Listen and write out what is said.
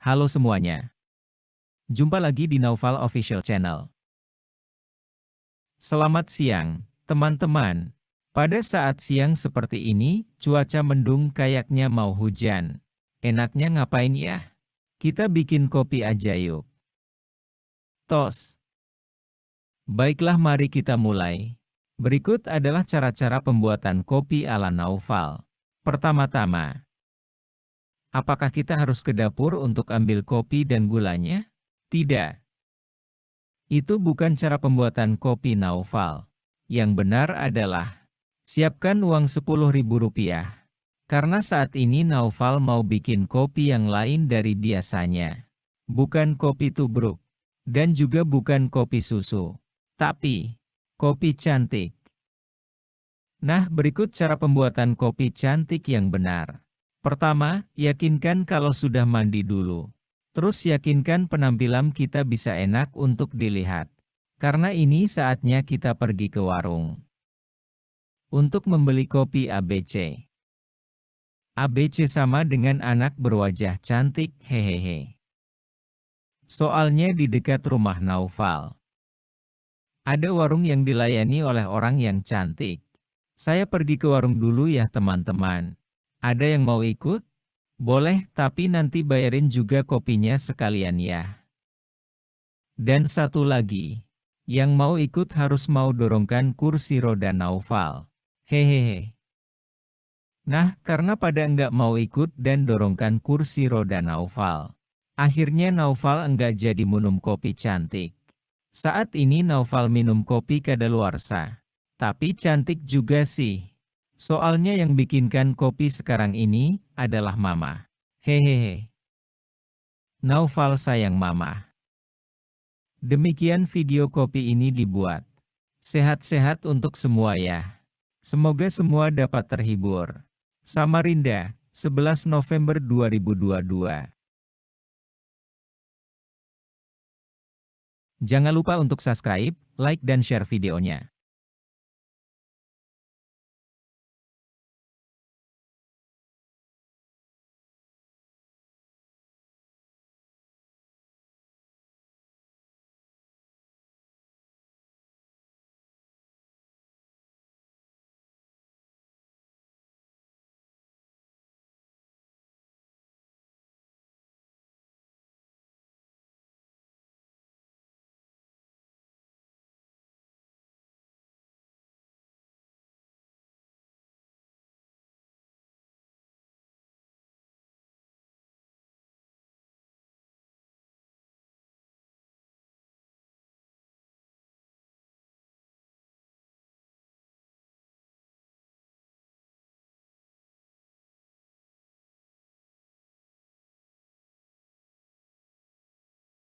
Halo semuanya. Jumpa lagi di Naufal Official Channel. Selamat siang, teman-teman. Pada saat siang seperti ini, cuaca mendung kayaknya mau hujan. Enaknya ngapain ya? Kita bikin kopi aja yuk. Tos. Baiklah mari kita mulai. Berikut adalah cara-cara pembuatan kopi ala Naufal. Pertama-tama, Apakah kita harus ke dapur untuk ambil kopi dan gulanya? Tidak. Itu bukan cara pembuatan kopi naufal. Yang benar adalah, siapkan uang Rp10.000. Karena saat ini naufal mau bikin kopi yang lain dari biasanya. Bukan kopi tubruk. Dan juga bukan kopi susu. Tapi, kopi cantik. Nah berikut cara pembuatan kopi cantik yang benar. Pertama, yakinkan kalau sudah mandi dulu. Terus yakinkan penampilan kita bisa enak untuk dilihat. Karena ini saatnya kita pergi ke warung. Untuk membeli kopi ABC. ABC sama dengan anak berwajah cantik, hehehe. Soalnya di dekat rumah Naufal. Ada warung yang dilayani oleh orang yang cantik. Saya pergi ke warung dulu ya teman-teman. Ada yang mau ikut? Boleh, tapi nanti bayarin juga kopinya sekalian ya. Dan satu lagi, yang mau ikut harus mau dorongkan kursi roda Naufal. Hehehe. Nah, karena pada enggak mau ikut dan dorongkan kursi roda Naufal. Akhirnya Naufal enggak jadi minum kopi cantik. Saat ini Naufal minum kopi kadaluarsa. Tapi cantik juga sih. Soalnya yang bikinkan kopi sekarang ini adalah mama. Hehehe. Naufal sayang mama. Demikian video kopi ini dibuat. Sehat-sehat untuk semua ya. Semoga semua dapat terhibur. Samarinda, 11 November 2022. Jangan lupa untuk subscribe, like dan share videonya.